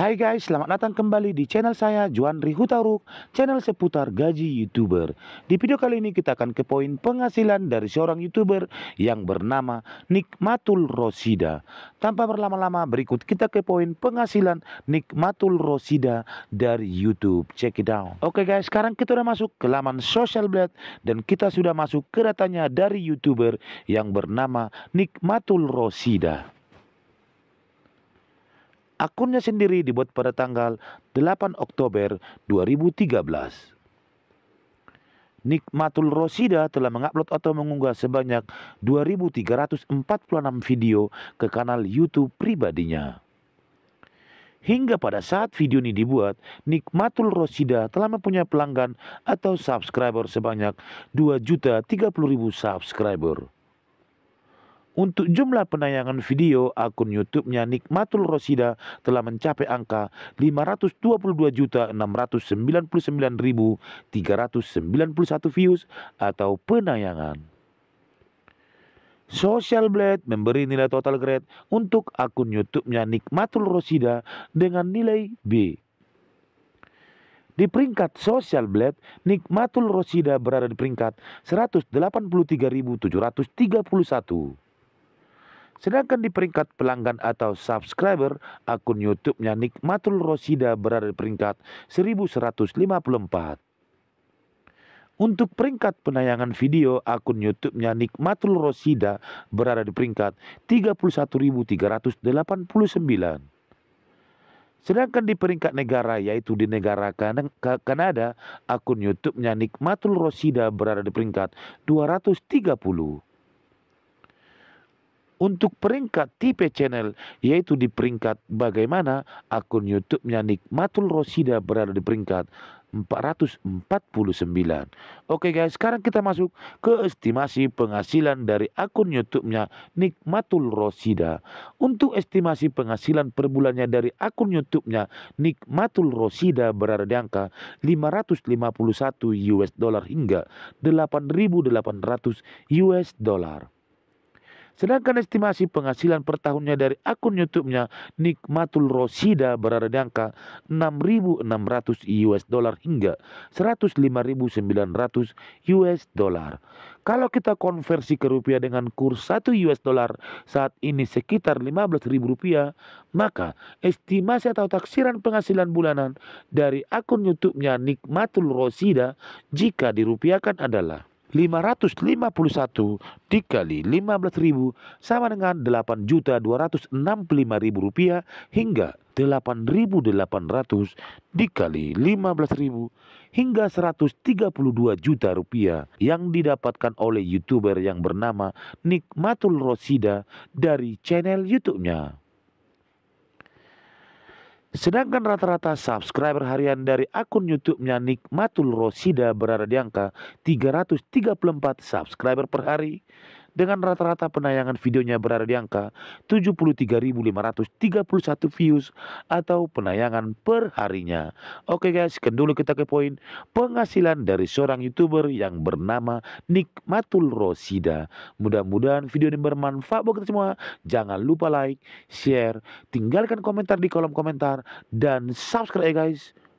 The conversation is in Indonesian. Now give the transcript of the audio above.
Hai guys, selamat datang kembali di channel saya Juan Rihutaruk, channel seputar gaji YouTuber. Di video kali ini kita akan ke poin penghasilan dari seorang YouTuber yang bernama Nikmatul Rosida. Tanpa berlama-lama, berikut kita ke poin penghasilan Nikmatul Rosida dari YouTube. Check it out. Oke guys, sekarang kita sudah masuk ke laman Social Blade dan kita sudah masuk ke datanya dari YouTuber yang bernama Nikmatul Rosida akunnya sendiri dibuat pada tanggal 8 Oktober 2013. Nikmatul Rosida telah mengupload atau mengunggah sebanyak 2.346 video ke kanal YouTube pribadinya. Hingga pada saat video ini dibuat, Nikmatul Rosida telah mempunyai pelanggan atau subscriber sebanyak 2.030.000 subscriber. Untuk jumlah penayangan video, akun YouTube-nya Nikmatul Rosida telah mencapai angka 522.699.391 views atau penayangan. Social Blade memberi nilai total grade untuk akun YouTube-nya Nikmatul Rosida dengan nilai B. Di peringkat Social Blade, Nikmatul Rosida berada di peringkat 183.731. Sedangkan di peringkat pelanggan atau subscriber, akun YouTube-nya Nikmatul Rosida berada di peringkat 1154. Untuk peringkat penayangan video, akun YouTube-nya Nikmatul Rosida berada di peringkat 31.389. Sedangkan di peringkat negara yaitu di negara Kanada, akun YouTube-nya Nikmatul Rosida berada di peringkat 230 untuk peringkat tipe channel yaitu di peringkat bagaimana akun YouTube-nya Nikmatul Rosida berada di peringkat 449. Oke guys, sekarang kita masuk ke estimasi penghasilan dari akun YouTube-nya Nikmatul Rosida. Untuk estimasi penghasilan per bulannya dari akun YouTube-nya Nikmatul Rosida berada di angka 551 US dollar hingga 8.800 US dollar. Sedangkan estimasi penghasilan per tahunnya dari akun YouTube-nya Nikmatul Rosida berada di angka 6.600 US dollar hingga 105.900 US dollar. Kalau kita konversi ke rupiah dengan kurs 1 US dollar saat ini sekitar 15.000 rupiah, maka estimasi atau taksiran penghasilan bulanan dari akun YouTube-nya Nikmatul Rosida jika dirupiahkan adalah 551 dikali 15.000 sama dengan 8.265.000 rupiah hingga 8.800 dikali 15.000 hingga 132 juta rupiah yang didapatkan oleh youtuber yang bernama Nikmatul Rosida dari channel YouTube-nya. Sedangkan rata-rata subscriber harian dari akun YouTube-nya Nikmatul Rosida berada di angka 334 subscriber per hari dengan rata-rata penayangan videonya berada di angka 73.531 views atau penayangan per harinya. Oke guys, sekian dulu kita ke poin penghasilan dari seorang YouTuber yang bernama Nikmatul Rosida. Mudah-mudahan video ini bermanfaat buat kita semua. Jangan lupa like, share, tinggalkan komentar di kolom komentar dan subscribe ya guys.